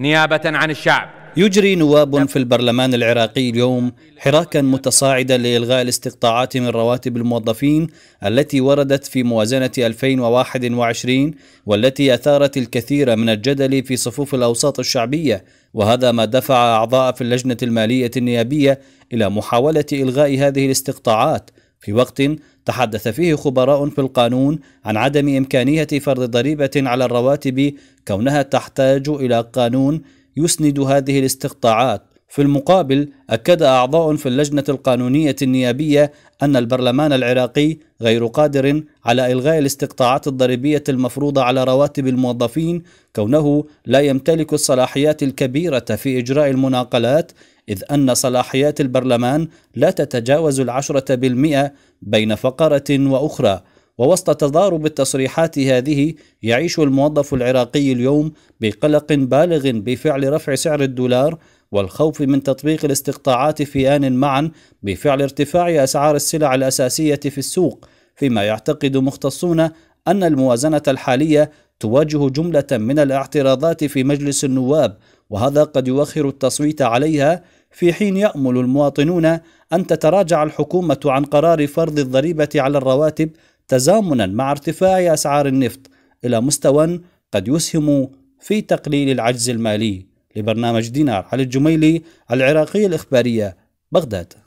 نيابة عن الشعب يجري نواب في البرلمان العراقي اليوم حراكا متصاعدا لإلغاء الاستقطاعات من رواتب الموظفين التي وردت في موازنة 2021 والتي أثارت الكثير من الجدل في صفوف الأوساط الشعبية وهذا ما دفع أعضاء في اللجنة المالية النيابية إلى محاولة إلغاء هذه الاستقطاعات في وقت تحدث فيه خبراء في القانون عن عدم إمكانية فرض ضريبة على الرواتب كونها تحتاج إلى قانون يسند هذه الاستقطاعات في المقابل أكد أعضاء في اللجنة القانونية النيابية أن البرلمان العراقي غير قادر على إلغاء الاستقطاعات الضريبية المفروضة على رواتب الموظفين كونه لا يمتلك الصلاحيات الكبيرة في إجراء المناقلات إذ أن صلاحيات البرلمان لا تتجاوز العشرة بالمئة بين فقرة وأخرى ووسط تضارب التصريحات هذه يعيش الموظف العراقي اليوم بقلق بالغ بفعل رفع سعر الدولار والخوف من تطبيق الاستقطاعات في آن معا بفعل ارتفاع أسعار السلع الأساسية في السوق فيما يعتقد مختصون أن الموازنة الحالية تواجه جملة من الاعتراضات في مجلس النواب وهذا قد يؤخر التصويت عليها في حين يأمل المواطنون أن تتراجع الحكومة عن قرار فرض الضريبة على الرواتب تزامنا مع ارتفاع أسعار النفط إلى مستوى قد يسهم في تقليل العجز المالي لبرنامج دينار علي الجميلي العراقي الإخبارية بغداد